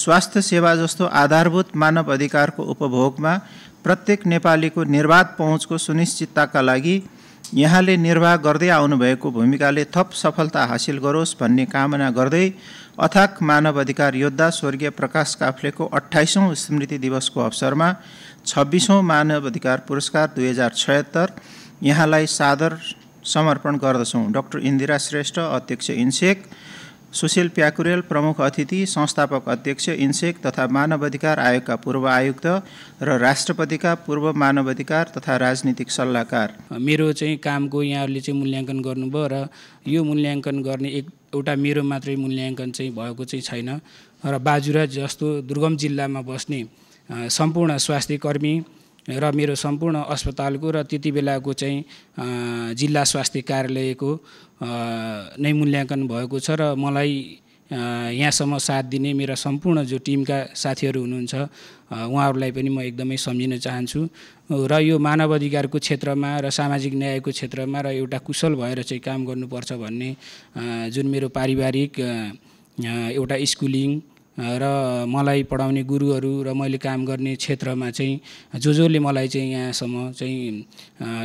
स्वास्थ्य सेवा जस्तो आधारभूत मानव अधिकारको उपभोगमा प्रत्येक नेपालीको निर्वाध पहुँचको सुनिश्चितताका लागि यहाँले निर्वाह गर्दै आउनुभएको भूमिकाले थप सफलता हासिल गरोस् भन्ने कामना गर्दै अथाक मानव अधिकार योद्धा स्वर्गीय प्रकाश काफ्लेको अठाइसौँ स्मृति दिवसको अवसरमा छब्बिसौँ मानव अधिकार पुरस्कार दुई हजार छयत्तर यहाँलाई सादर समर्पण गर्दछौँ डाक्टर इन्दिरा श्रेष्ठ अध्यक्ष इन्सेक सुशील प्याकुरेल प्रमुख अतिथि संस्थापक अध्यक्ष इन्सेक तथा मानवाधिकार आयोगका पूर्व आयुक्त र राष्ट्रपतिका पूर्व मानवाधिकार तथा राजनीतिक सल्लाहकार मेरो चाहिँ कामको यहाँहरूले चाहिँ मूल्याङ्कन गर्नुभयो र यो मूल्याङ्कन गर्ने एक एउटा मेरो मात्रै मूल्याङ्कन चाहिँ भएको चाहिँ छैन र बाजुरा जस्तो दुर्गम जिल्लामा बस्ने सम्पूर्ण स्वास्थ्यकर्मी र मेरो सम्पूर्ण अस्पतालको र त्यति बेलाको चाहिँ जिल्ला स्वास्थ्य कार्यालयको नै मूल्याङ्कन भएको छ र मलाई यहाँसम्म साथ दिने मेरा सम्पूर्ण जो टिमका साथीहरू हुनुहुन्छ उहाँहरूलाई पनि म एकदमै सम्झिन चाहन्छु र यो मानव अधिकारको क्षेत्रमा र सामाजिक न्यायको क्षेत्रमा र एउटा कुशल भएर चाहिँ काम गर्नुपर्छ भन्ने जुन मेरो पारिवारिक एउटा स्कुलिङ र मलाई पढाउने गुरुहरू र मैले काम गर्ने क्षेत्रमा चाहिँ जो जोले मलाई चाहिँ यहाँसम्म चाहिँ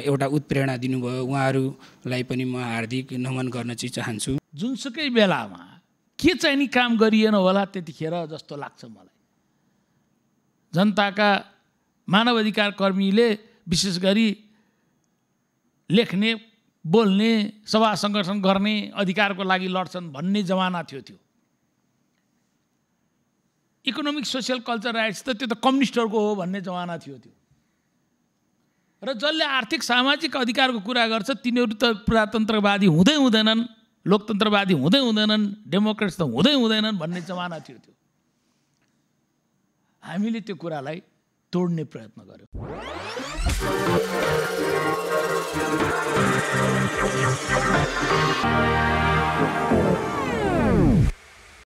एउटा उत्प्रेरणा दिनुभयो उहाँहरूलाई पनि म हार्दिक नमन गर्न चाहिँ चाहन्छु जुनसुकै बेलामा के चाहिँ नि काम गरिएन होला त्यतिखेर जस्तो लाग्छ मलाई जनताका मानव अधिकार कर्मीले विशेष गरी लेख्ने बोल्ने सभा सङ्गठन गर्ने अधिकारको लागि लड्छन् भन्ने जमाना थियो त्यो इकोनोमिक सोसियल कल्चर राइट्स त त्यो त कम्युनिस्टहरूको हो भन्ने जमाना थियो त्यो र जसले आर्थिक सामाजिक अधिकारको कुरा गर्छ तिनीहरू त प्रजातन्त्रवादी हुँदै हुँदैनन् लोकतन्त्रवादी हुँदै हुँदैनन् डेमोक्रेट्स त हुँदै हुँदैनन् भन्ने जमाना थियो त्यो हामीले त्यो कुरालाई तोड्ने प्रयत्न you.